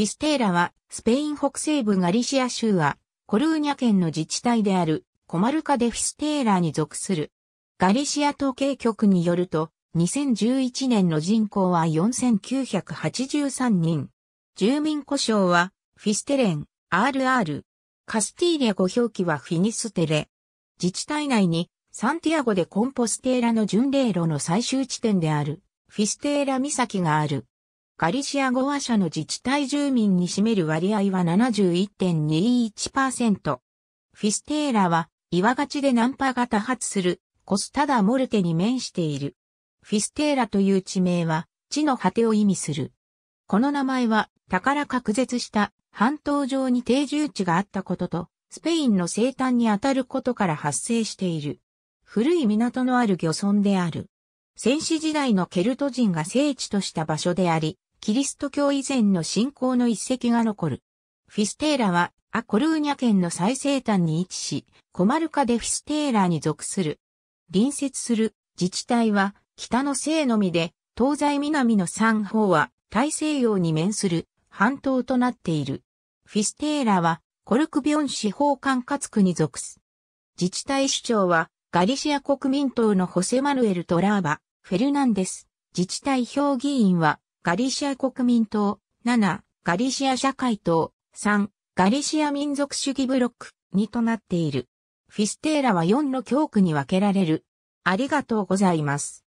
フィステーラは、スペイン北西部ガリシア州は、コルーニャ県の自治体である、コマルカデフィステーラに属する。ガリシア統計局によると、2011年の人口は4983人。住民故障は、フィステレン、RR。カスティーリア語表記はフィニステレ。自治体内に、サンティアゴでコンポステーラの巡礼路の最終地点である、フィステーラ岬がある。ガリシア語話者の自治体住民に占める割合は71.21%。フィステーラは岩勝ちでナンパが多発するコスタダ・モルテに面している。フィステーラという地名は地の果てを意味する。この名前は宝隔絶した半島上に定住地があったこととスペインの生誕にあたることから発生している。古い港のある漁村である。戦史時代のケルト人が聖地とした場所であり、キリスト教以前の信仰の一跡が残る。フィステーラはアコルーニャ県の最西端に位置し、コマルカでフィステーラに属する。隣接する自治体は北の西のみで、東西南の三方は大西洋に面する半島となっている。フィステーラはコルクビョン司法管轄区に属す。自治体首長はガリシア国民党のホセマルエル・トラーバ、フェルナンデス。自治体評議員はガリシア国民党、7、ガリシア社会党、3、ガリシア民族主義ブロック、2となっている。フィステーラは4の教区に分けられる。ありがとうございます。